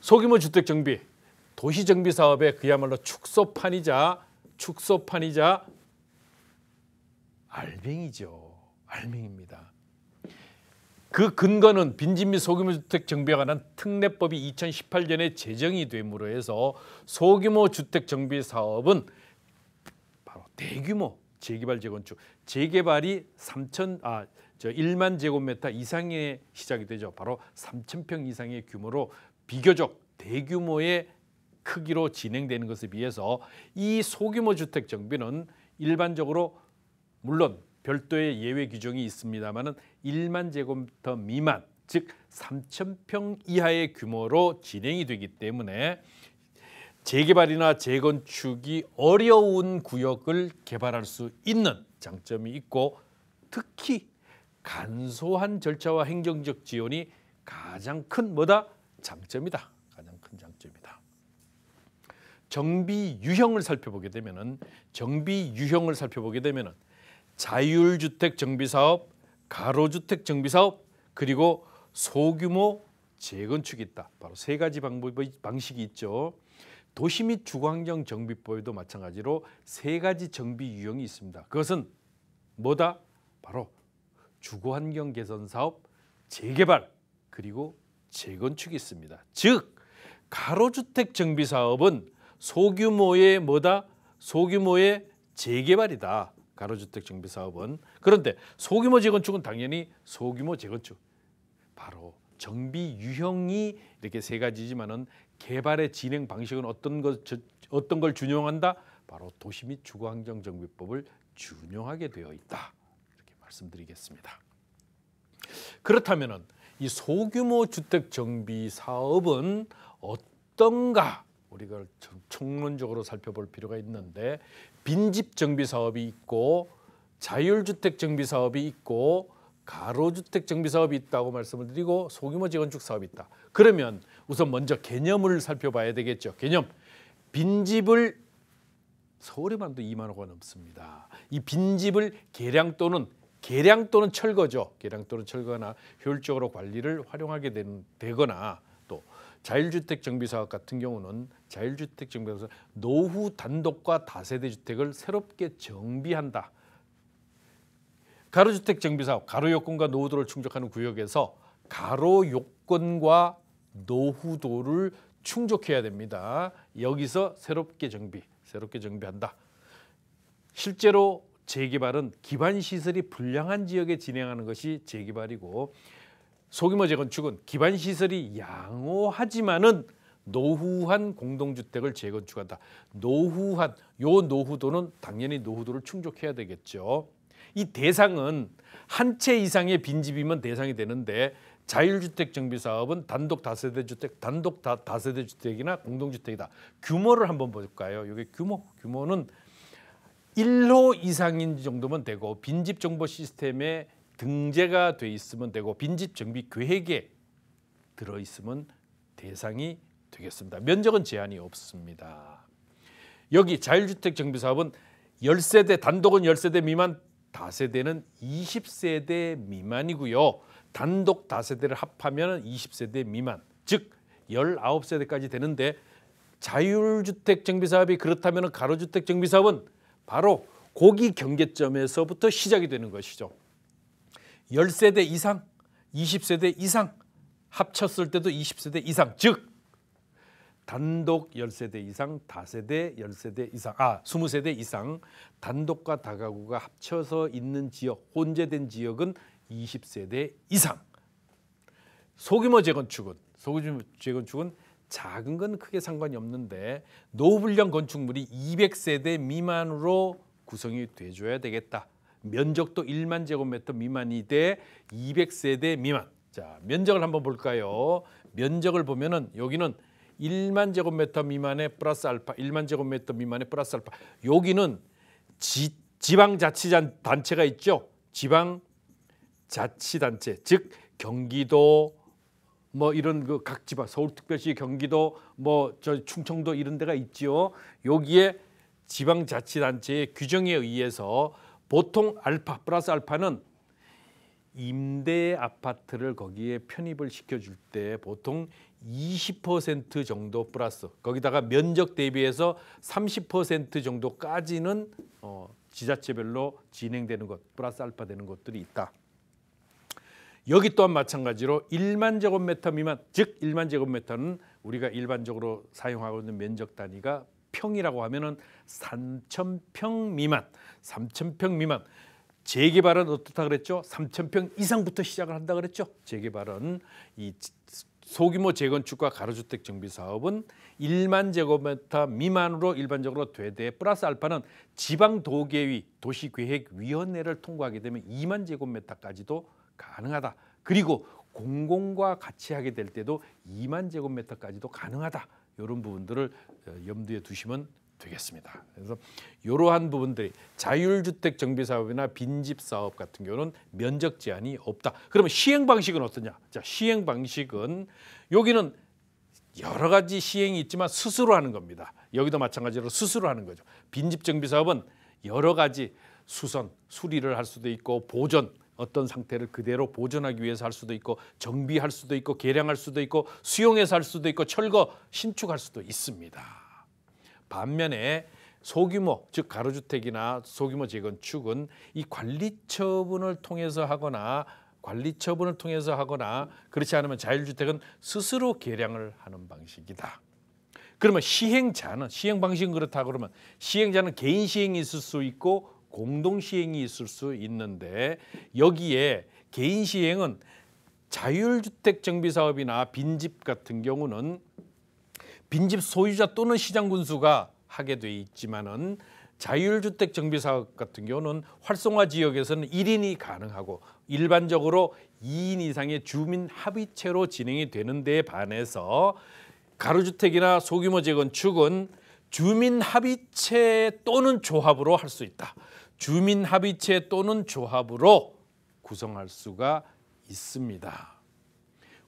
소규모 주택 정비, 도시 정비 사업의 그야말로 축소판이자 축소판이자 알맹이죠. 알맹입니다. 그 근거는 빈집 및 소규모 주택 정비에 관한 특례법이 2018년에 제정이 됨으로 해서 소규모 주택 정비 사업은 바로 대규모 재개발 재건축 재개발이 3천 아저 1만 제곱미터 이상의 시작이 되죠. 바로 3천 평 이상의 규모로 비교적 대규모의 크기로 진행되는 것에 비해서 이 소규모 주택 정비는 일반적으로 물론 별도의 예외 규정이 있습니다만은 1만 제곱미터 미만 즉 3천 평 이하의 규모로 진행이 되기 때문에 재개발이나 재건축이 어려운 구역을 개발할 수 있는 장점이 있고 특히 간소한 절차와 행정적 지원이 가장 큰 뭐다 장점이다. 가장 큰 장점이다. 정비 유형을 살펴보게 되면은 정비 유형을 살펴보게 되면은 자율주택 정비 사업, 가로주택 정비 사업, 그리고 소규모 재건축이 있다. 바로 세 가지 방법의 방식이 있죠. 도시 및 주거환경 정비법에도 마찬가지로 세 가지 정비 유형이 있습니다. 그것은 뭐다? 바로 주거환경 개선 사업, 재개발, 그리고 재건축이 있습니다. 즉 가로주택 정비 사업은 소규모의 뭐다? 소규모의 재개발이다. 가로주택 정비 사업은 그런데 소규모 재건축은 당연히 소규모 재건축 바로 정비 유형이 이렇게 세 가지지만은 개발의 진행 방식은 어떤 것 어떤 걸 준용한다? 바로 도시 및 주거 환경 정비법을 준용하게 되어 있다. 이렇게 말씀드리겠습니다. 그렇다면은 이 소규모 주택 정비 사업은 어떤가 우리가 총론적으로 살펴볼 필요가 있는데 빈집 정비 사업이 있고 자율주택 정비 사업이 있고 가로주택 정비 사업이 있다고 말씀을 드리고 소규모 재건축 사업이 있다. 그러면 우선 먼저 개념을 살펴봐야 되겠죠. 개념. 빈집을 서울에만도 2만 호가 넘습니다. 이 빈집을 계량 또는 계량 또는 철거죠. 계량 또는 철거나 효율적으로 관리를 활용하게 된, 되거나 또 자율주택 정비 사업 같은 경우는 자율주택 정비 사업 노후 단독과 다세대 주택을 새롭게 정비한다. 가로주택 정비 사업 가로 요건과 노후도를 충족하는 구역에서 가로 요건과 노후도를 충족해야 됩니다. 여기서 새롭게 정비, 새롭게 정비한다. 실제로 재개발은 기반 시설이 불량한 지역에 진행하는 것이 재개발이고 소규모 재건축은 기반 시설이 양호하지만은 노후한 공동주택을 재건축한다. 노후한 요 노후도는 당연히 노후도를 충족해야 되겠죠. 이 대상은 한 채 이상의 빈집이면 대상이 되는데 자율주택 정비 사업은 단독 다세대 주택, 단독 다, 다세대 주택이나 공동주택이다. 규모를 한번 볼까요? 이게 규모, 규모는 1호 이상인 정도면 되고 빈집 정보 시스템에 등재가 돼 있으면 되고 빈집 정비 계획에 들어 있으면 대상이 되겠습니다. 면적은 제한이 없습니다. 여기 자율주택 정비 사업은 10세대 단독은 10세대 미만 다세대는 20세대 미만이고요. 단독 다세대를 합하면 20세대 미만 즉 19세대까지 되는데 자율주택 정비 사업이 그렇다면 가로주택 정비 사업은 바로 고기 경계점에서부터 시작이 되는 것이죠. 10세대 이상, 20세대 이상 합쳤을 때도 20세대 이상, 즉 단독 10세대 이상, 다세대 10세대 이상, 아 20세대 이상 단독과 다가구가 합쳐서 있는 지역, 혼재된 지역은 20세대 이상 소규모 재건축은 소규모 재건축은 작은 건 크게 상관이 없는데 노후불량 건축물이 200세대 미만으로 구성이 돼줘야 되겠다. 면적도 1만 제곱미터 미만이 돼 200세대 미만. 자, 면적을 한번 볼까요? 면적을 보면은 여기는 1만 제곱미터 미만의 플러스 알파, 1만 제곱미터 미만의 플러스 알파. 여기는 지, 지방자치단체가 있죠. 지방자치단체, 즉 경기도 뭐 이런 그 각 지방 서울특별시 경기도 뭐 저 충청도 이런 데가 있지요. 여기에 지방자치단체의 규정에 의해서 보통 알파 플러스 알파는 임대 아파트를 거기에 편입을 시켜줄 때 보통 20% 정도 플러스 거기다가 면적 대비해서 30% 정도까지는 어, 지자체별로 진행되는 것 플러스 알파 되는 것들이 있다. 여기 또한 마찬가지로 1만 제곱미터 미만 즉 1만 제곱미터는 우리가 일반적으로 사용하고 있는 면적 단위가 평이라고 하면은 3천평 미만 3천평 미만 재개발은 어떻다 그랬죠? 3천평 이상부터 시작을 한다 그랬죠? 재개발은 이 소규모 재건축과 가로주택 정비 사업은 1만 제곱미터 미만으로 일반적으로 되되 플러스 알파는 지방 도계위 도시계획위원회를 통과하게 되면 2만 제곱미터까지도 가능하다. 그리고 공공과 같이 하게 될 때도 2만 제곱미터까지도 가능하다. 이런 부분들을 어, 염두에 두시면 되겠습니다. 그래서 이러한 부분들이 자율주택 정비 사업이나 빈집 사업 같은 경우는 면적 제한이 없다. 그러면 시행 방식은 어떠냐? 자, 시행 방식은 여기는 여러 가지 시행이 있지만 스스로 하는 겁니다. 여기도 마찬가지로 스스로 하는 거죠. 빈집 정비 사업은 여러 가지 수선, 수리를 할 수도 있고 보존, 어떤 상태를 그대로 보존하기 위해서 할 수도 있고 정비할 수도 있고 개량할 수도 있고 수용해서 할 수도 있고 철거 신축할 수도 있습니다. 반면에 소규모 즉 가로주택이나 소규모 재건축은 이 관리처분을 통해서 하거나 관리처분을 통해서 하거나 그렇지 않으면 자율주택은 스스로 개량을 하는 방식이다. 그러면 시행자는 시행 방식은 그렇다 그러면 시행자는 개인 시행이 있을 수 있고 공동 시행이 있을 수 있는데 여기에 개인 시행은 자율주택 정비 사업이나 빈집 같은 경우는 빈집 소유자 또는 시장 군수가 하게 돼 있지만은 자율주택 정비 사업 같은 경우는 활성화 지역에서는 1인이 가능하고 일반적으로 2인 이상의 주민 합의체로 진행이 되는 데 반해서 가로주택이나 소규모 재건축은 주민 합의체 또는 조합으로 할 수 있다. 주민 합의체 또는 조합으로 구성할 수가 있습니다.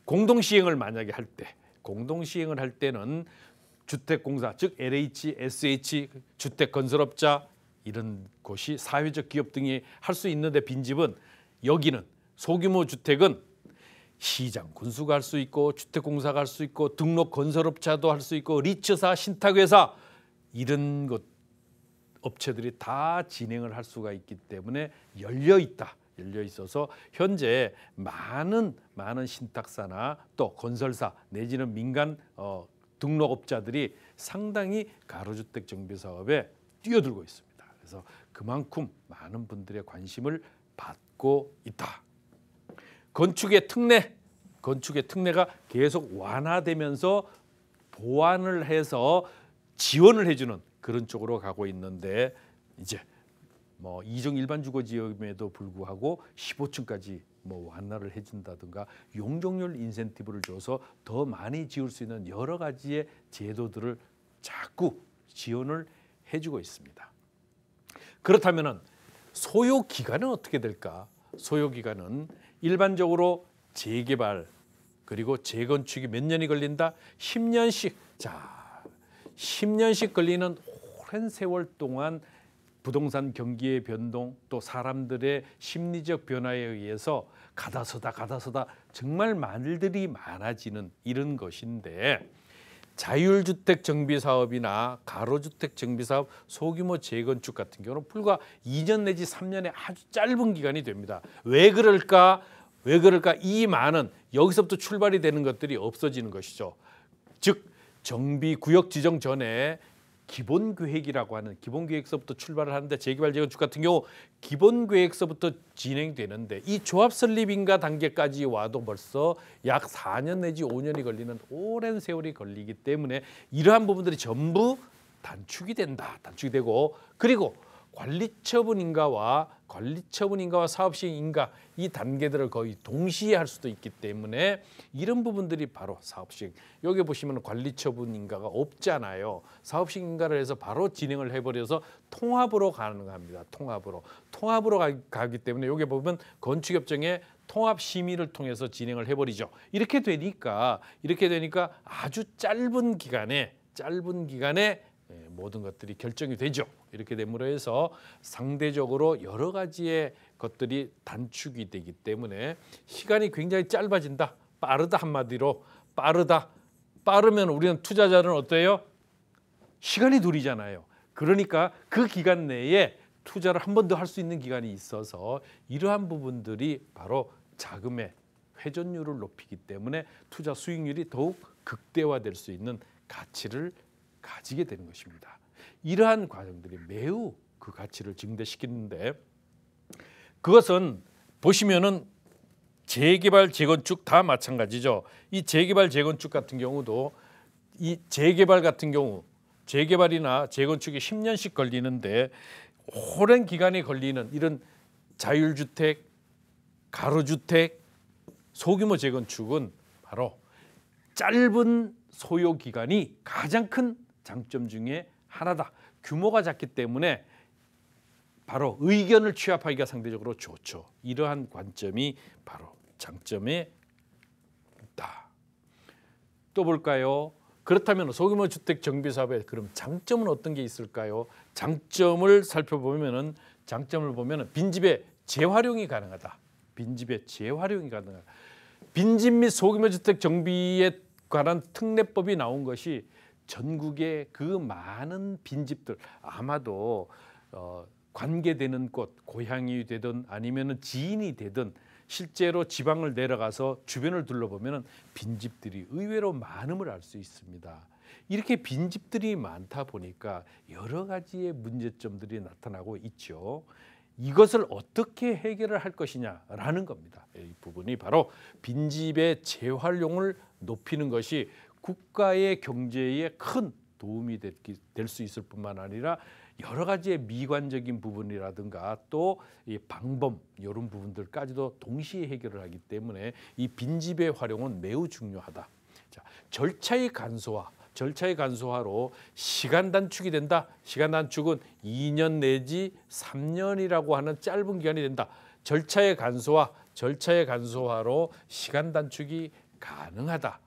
공동 시행을 만약에 할 때, 공동 시행을 할 때는 주택공사 즉 LH, SH 주택 건설업자 이런 곳이 사회적 기업 등이 할 수 있는데 빈집은 여기는 소규모 주택은 시장 군수가 할 수 있고 주택공사가 할 수 있고 등록 건설업자도 할 수 있고 리츠사 신탁회사 이런 것 업체들이 다 진행을 할 수가 있기 때문에 열려 있다. 열려 있어서 현재 많은 많은 신탁사나 또 건설사 내지는 민간 어, 등록업자들이 상당히 가로주택 정비 사업에 뛰어들고 있습니다. 그래서 그만큼 많은 분들의 관심을 받고 있다. 건축의 특례, 건축의 특례가 계속 완화되면서 보완을 해서 지원을 해주는 그런 쪽으로 가고 있는데 이제 뭐 이종 일반 주거 지역임에도 불구하고 15층까지 뭐 완화를 해준다든가 용적률 인센티브를 줘서 더 많이 지을 수 있는 여러 가지의 제도들을 자꾸 지원을 해주고 있습니다. 그렇다면 소요 기간은 어떻게 될까? 소요 기간은 일반적으로 재개발 그리고 재건축이 몇 년이 걸린다? 10년씩. 자, 10년씩 걸리는 오랜 세월 동안 부동산 경기의 변동 또 사람들의 심리적 변화에 의해서 가다서다 가다서다 정말 말들이 많아지는 이런 것인데 자율주택 정비 사업이나 가로주택 정비 사업 소규모 재건축 같은 경우는 불과 2년 내지 3년의 아주 짧은 기간이 됩니다. 왜 그럴까? 왜 그럴까? 이 많은 여기서부터 출발이 되는 것들이 없어지는 것이죠. 즉 정비 구역 지정 전에 기본 계획이라고 하는 기본 계획서부터 출발을 하는데 재개발 재건축 같은 경우 기본 계획서부터 진행되는데 이 조합 설립 인가 단계까지 와도 벌써 약 4년 내지 5년이 걸리는 오랜 세월이 걸리기 때문에 이러한 부분들이 전부 단축이 된다. 단축이 되고 그리고 관리처분인가와 관리처분인가와 사업시행인가 이 단계들을 거의 동시에 할 수도 있기 때문에 이런 부분들이 바로 사업시행 여기 보시면 관리처분인가가 없잖아요 사업시행인가를 해서 바로 진행을 해버려서 통합으로 가능합니다 통합으로 통합으로 가, 기 때문에 여기 보면 건축협정에 통합 심의를 통해서 진행을 해버리죠 이렇게 되니까 이렇게 되니까 아주 짧은 기간에 짧은 기간에 모든 것들이 결정이 되죠. 이렇게 됨으로 해서 상대적으로 여러 가지의 것들이 단축이 되기 때문에 시간이 굉장히 짧아진다. 빠르다 한마디로 빠르다. 빠르면 우리는 투자자는 어때요? 시간이 둘이잖아요. 그러니까 그 기간 내에 투자를 한 번 더 할 수 있는 기간이 있어서 이러한 부분들이 바로 자금의 회전율을 높이기 때문에 투자 수익률이 더욱 극대화될 수 있는 가치를 가지게 되는 것입니다. 이러한 과정들이 매우 그 가치를 증대시키는데 그것은 보시면은 재개발 재건축 다 마찬가지죠. 이 재개발 재건축 같은 경우도 이 재개발 같은 경우 재개발이나 재건축이 10년씩 걸리는데 오랜 기간이 걸리는 이런 자율주택, 가로주택, 소규모 재건축은 바로 짧은 소요 기간이 가장 큰 장점 중에 하나다. 규모가 작기 때문에 바로 의견을 취합하기가 상대적으로 좋죠. 이러한 관점이 바로 장점에 있다. 또 볼까요? 그렇다면 소규모 주택 정비 사업에 그럼 장점은 어떤 게 있을까요? 장점을 살펴보면은 장점을 보면은 빈집의 재활용이 가능하다. 빈집의 재활용이 가능하다. 빈집 및 소규모 주택 정비에 관한 특례법이 나온 것이 전국의 그 많은 빈집들 아마도 어, 관계되는 곳 고향이 되든 아니면 지인이 되든 실제로 지방을 내려가서 주변을 둘러보면 빈집들이 의외로 많음을 알 수 있습니다. 이렇게 빈집들이 많다 보니까 여러 가지의 문제점들이 나타나고 있죠. 이것을 어떻게 해결을 할 것이냐라는 겁니다. 이 부분이 바로 빈집의 재활용을 높이는 것이 국가의 경제에 큰 도움이 될 수 있을 뿐만 아니라 여러 가지의 미관적인 부분이라든가 또 이 방법 이런 부분들까지도 동시에 해결을 하기 때문에 이 빈집의 활용은 매우 중요하다. 자, 절차의 간소화. 절차의 간소화로 시간 단축이 된다. 시간 단축은 2년 내지 3년이라고 하는 짧은 기간이 된다. 절차의 간소화, 절차의 간소화로 시간 단축이 가능하다.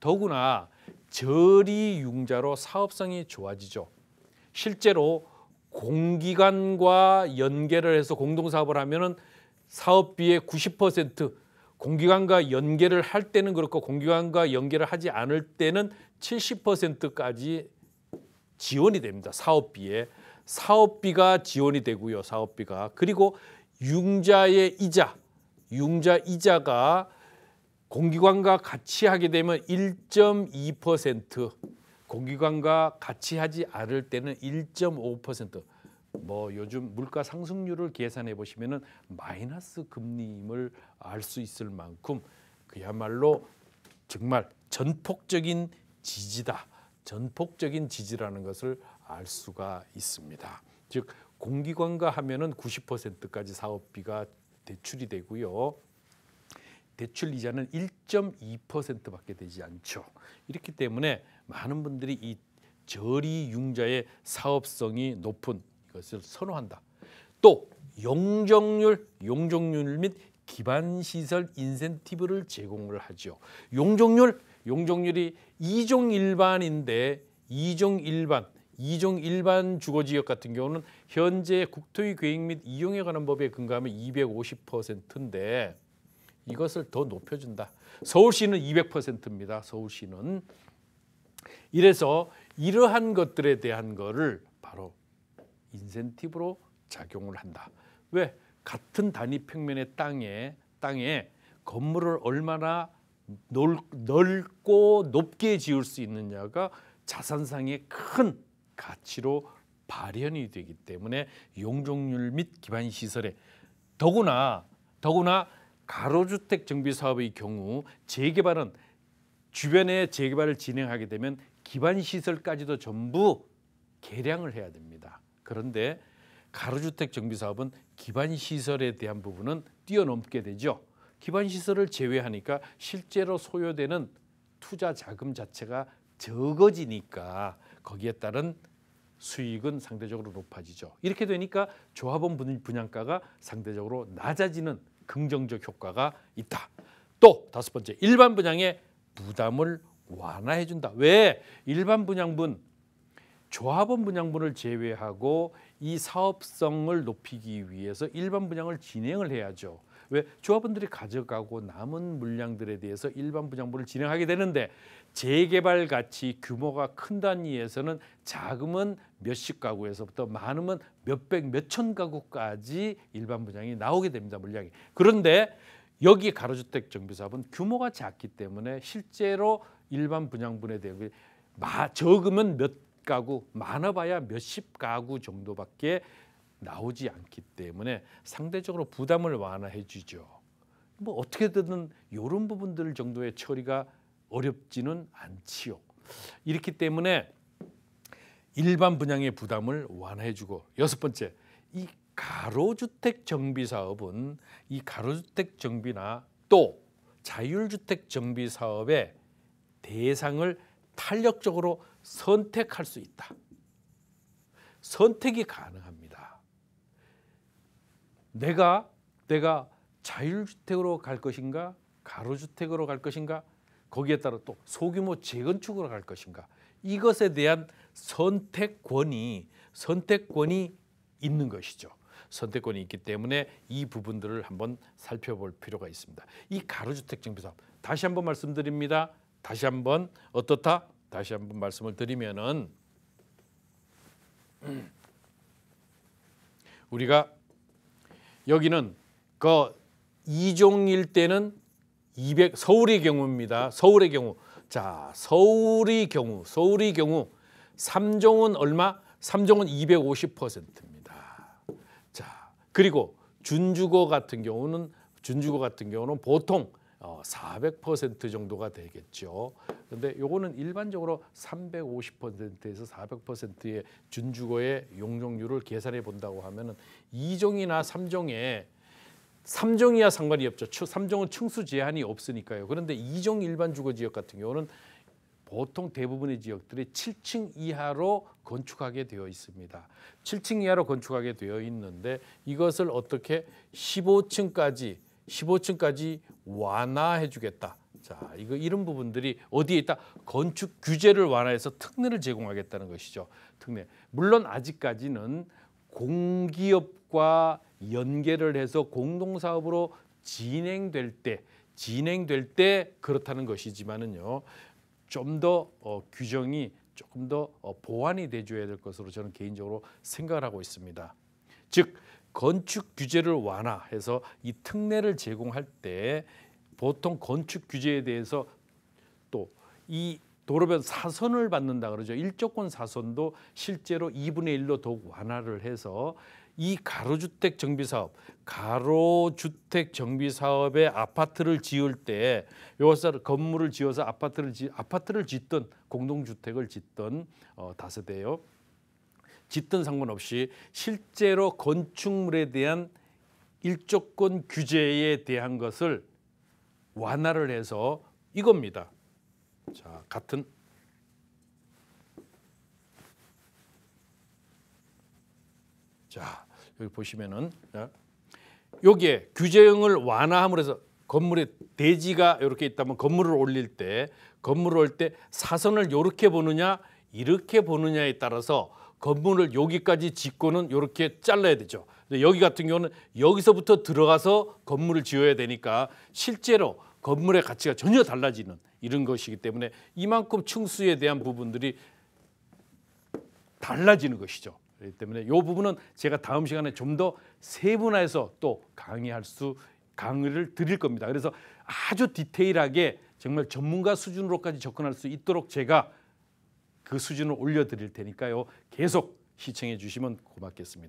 더구나 저리 융자로 사업성이 좋아지죠. 실제로 공기관과 연계를 해서 공동사업을 하면은 사업비의 90% 공기관과 연계를 할 때는 그렇고 공기관과 연계를 하지 않을 때는 70%까지 지원이 됩니다. 사업비에 사업비가 지원이 되고요. 사업비가 그리고 융자의 이자 융자 이자가 공기관과 같이 하게 되면 1.2% 공기관과 같이 하지 않을 때는 1.5%뭐 요즘 물가 상승률을 계산해 보시면은 마이너스 금리임을 알 수 있을 만큼 그야말로 정말 전폭적인 지지다. 전폭적인 지지라는 것을 알 수가 있습니다. 즉 공기관과 하면은 90%까지 사업비가 대출이 되고요. 대출 이자는 1.2%밖에 되지 않죠. 이렇기 때문에 많은 분들이 이 저리 융자의 사업성이 높은 이것을 선호한다. 또 용적률, 용적률 및 기반시설 인센티브를 제공을 하죠. 용적률, 용적률이 이종 일반인데 이종 일반, 이종 일반 주거지역 같은 경우는 현재 국토의 계획 및 이용에 관한 법에 근거하면 250%인데 이것을 더 높여준다. 서울시는 200%입니다. 서울시는 이래서 이러한 것들에 대한 거를 바로 인센티브로 작용을 한다. 왜 같은 단위 평면의 땅에 땅에 건물을 얼마나 넓고 높게 지을 수 있느냐가 자산상의 큰 가치로 발현이 되기 때문에 용적률 및 기반 시설에 더구나 더구나 가로주택 정비 사업의 경우 재개발은 주변에 재개발을 진행하게 되면 기반 시설까지도 전부 개량을 해야 됩니다. 그런데 가로주택 정비 사업은 기반 시설에 대한 부분은 뛰어넘게 되죠. 기반 시설을 제외하니까 실제로 소요되는 투자 자금 자체가 적어지니까 거기에 따른 수익은 상대적으로 높아지죠. 이렇게 되니까 조합원 분양가가 상대적으로 낮아지는 긍정적 효과가 있다. 또 다섯 번째 일반 분양의 부담을 완화해 준다. 왜? 일반 분양분 조합원 분양분을 제외하고 이 사업성을 높이기 위해서 일반 분양을 진행을 해야죠. 왜 조합원들이 가져가고 남은 물량들에 대해서 일반 분양부를 진행하게 되는데 재개발 가치 규모가 큰 단위에서는 자금은 몇 십 가구에서부터 많으면 몇백 몇천 가구까지 일반 분양이 나오게 됩니다 물량이 그런데 여기 가로주택 정비사업은 규모가 작기 때문에 실제로 일반 분양분에 대비 적으면 몇 가구 많아봐야 몇십 가구 정도밖에 나오지 않기 때문에 상대적으로 부담을 완화해 주죠. 뭐 어떻게든 이런 부분들 정도의 처리가 어렵지는 않지요. 이렇기 때문에 일반 분양의 부담을 완화해주고 여섯 번째 이 가로주택 정비 사업은 이 가로주택 정비나 또 자율주택 정비 사업의 대상을 탄력적으로 선택할 수 있다. 선택이 가능합니다. 내가 내가 자율주택으로 갈 것인가 가로주택으로 갈 것인가 거기에 따라 또 소규모 재건축으로 갈 것인가 이것에 대한 선택권이 선택권이 있는 것이죠. 선택권이 있기 때문에 이 부분들을 한번 살펴볼 필요가 있습니다. 이 가로주택 정비사업 다시 한번 말씀드립니다. 다시 한번 어떻다? 다시 한번 말씀을 드리면은 우리가 여기는 그 이종일 때는 200 서울의 경우입니다. 서울의 경우. 자, 서울의 경우. 서울의 경우 3종은 얼마? 3종은 250%입니다. 자, 그리고 준주거 같은 경우는 준주거 같은 경우는 보통 400% 어, 정도가 되겠죠. 그런데 요거는 일반적으로 350%에서 400%의 준주거의 용적률을 계산해 본다고 하면은 2종이나 3종에 3종이야 상관이 없죠. 3종은 층수 제한이 없으니까요. 그런데 2종 일반 주거 지역 같은 경우는 보통 대부분의 지역들이 7층 이하로 건축하게 되어 있습니다. 7층 이하로 건축하게 되어 있는데 이것을 어떻게 15층까지 15층까지 완화해 주겠다. 자, 이거 이런 부분들이 어디에 있다? 건축 규제를 완화해서 특례를 제공하겠다는 것이죠. 특례. 물론 아직까지는 공기업과 연계를 해서 공동사업으로 진행될 때 진행될 때 그렇다는 것이지만은요. 좀더 어, 규정이 조금 더 어, 보완이 돼줘야 될 것으로 저는 개인적으로 생각을 하고 있습니다. 즉 건축 규제를 완화해서 이 특례를 제공할 때 보통 건축 규제에 대해서 또 이 도로변 사선을 받는다 그러죠. 일조권 사선도 실제로 2분의 1로 더욱 완화를 해서 이 가로주택 정비 사업, 가로주택 정비 사업에 아파트를 지을 때 요것을 건물을 지어서 아파트를 지 아파트를 짓든 공동주택을 짓든 어, 다세대요. 짓든 상관없이 실제로 건축물에 대한 일조권 규제에 대한 것을 완화를 해서 이겁니다. 자, 같은 자, 여기 보시면은 여기에 규제형을 완화함으로 해서 건물에 대지가 이렇게 있다면 건물을 올릴 때 건물을 올 때 사선을 이렇게 보느냐 이렇게 보느냐에 따라서 건물을 여기까지 짓고는 이렇게 잘라야 되죠. 근데 여기 같은 경우는 여기서부터 들어가서 건물을 지어야 되니까 실제로 건물의 가치가 전혀 달라지는 이런 것이기 때문에 이만큼 층수에 대한 부분들이 달라지는 것이죠. 그렇기 때문에 이 부분은 제가 다음 시간에 좀 더 세분화해서 또 강의할 수 강의를 드릴 겁니다. 그래서 아주 디테일하게 정말 전문가 수준으로까지 접근할 수 있도록 제가 그 수준을 올려드릴 테니까요. 계속 시청해 주시면 고맙겠습니다.